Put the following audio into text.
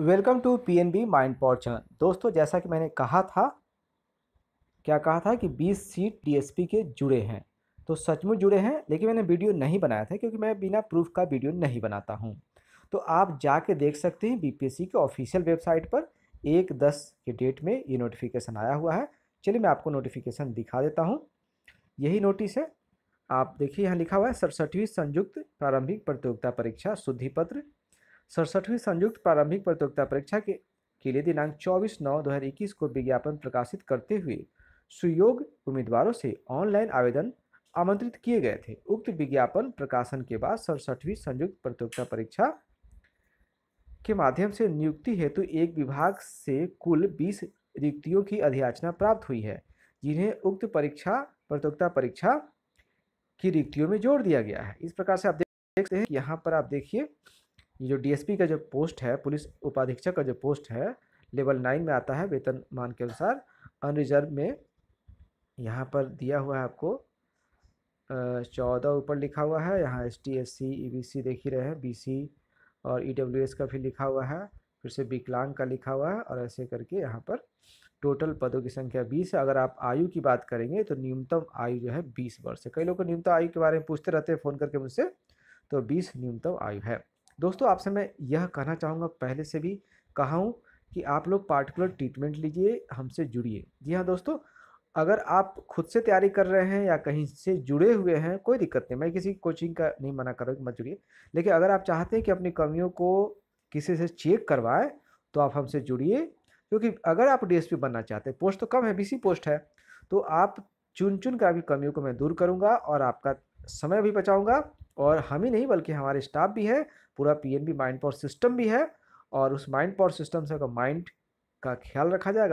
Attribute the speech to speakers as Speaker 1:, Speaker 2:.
Speaker 1: welcome to P N B mind pod channel दोस्तों जैसा कि मैंने कहा था क्या कहा था कि 20 सीट टीएसपी के जुड़े हैं तो सचमुच जुड़े हैं लेकिन मैंने वीडियो नहीं बनाया था क्योंकि मैं बिना प्रूफ का वीडियो नहीं बनाता हूं तो आप जाके देख सकते हैं बीपीएससी के ऑफिशियल वेबसाइट पर एक दस के डेट में ये नोटिफिकेशन आया हुआ है चलिए मैं आपको नोटिफिकेशन दिखा देता हूँ यही नोटिस है आप देखिए यहाँ लिखा हुआ है सड़सठवीं संयुक्त प्रारंभिक प्रतियोगिता परीक्षा शुद्धि पत्र सड़सठवीं संयुक्त प्रारंभिक प्रतियोगिता परीक्षा के के लिए दिनांक 24 नौ 2021 को विज्ञापन प्रकाशित करते हुए सुयोग उम्मीदवारों से ऑनलाइन आवेदन आमंत्रित किए गए थे उक्त विज्ञापन प्रकाशन के बाद सड़सठवीं संयुक्त प्रतियोगिता परीक्षा के माध्यम से नियुक्ति हेतु एक विभाग से कुल 20 रिक्तियों की अधियाचना प्राप्त हुई है जिन्हें उक्त परीक्षा प्रतियोगिता परीक्षा की रिक्तियों में जोड़ दिया गया है इस प्रकार से आप देखते हैं यहाँ पर आप देखिए ये जो डीएसपी का जो पोस्ट है पुलिस उपाधीक्षक का जो पोस्ट है लेवल नाइन में आता है वेतन मान के अनुसार अनरिजर्व में यहाँ पर दिया हुआ है आपको चौदह ऊपर लिखा हुआ है यहाँ S T S C E B C देख ही रहे हैं बी सी और ई डब्ल्यू एस का भी लिखा हुआ है फिर से विकलांग का लिखा हुआ है और ऐसे करके यहाँ पर टोटल पदों की संख्या बीस है अगर आप आयु की बात करेंगे तो न्यूनतम आयु जो है बीस वर्ष है कई लोग न्यूनतम आयु के बारे में पूछते रहते हैं फ़ोन करके मुझसे तो बीस न्यूनतम आयु है दोस्तों आपसे मैं यह कहना चाहूँगा पहले से भी कहा हूँ कि आप लोग पार्टिकुलर ट्रीटमेंट लीजिए हमसे जुड़िए जी हाँ दोस्तों अगर आप खुद से तैयारी कर रहे हैं या कहीं से जुड़े हुए हैं कोई दिक्कत नहीं मैं किसी कोचिंग का नहीं मना कर रहा हूँ मत जुड़िए लेकिन अगर आप चाहते हैं कि अपनी कमियों को किसी से चेक करवाएं तो आप हमसे जुड़िए क्योंकि अगर आप डीएसपी बनना चाहते हैं पोस्ट तो कम है बीसी पोस्ट है तो आप चुन चुन कर आपकी कमियों को मैं दूर करूँगा और आपका समय भी बचाऊंगा और हम ही नहीं बल्कि हमारे स्टाफ भी है पूरा पीएनबी माइंड पावर सिस्टम भी है और उस माइंड पावर सिस्टम से माइंड का ख्याल रखा जाएगा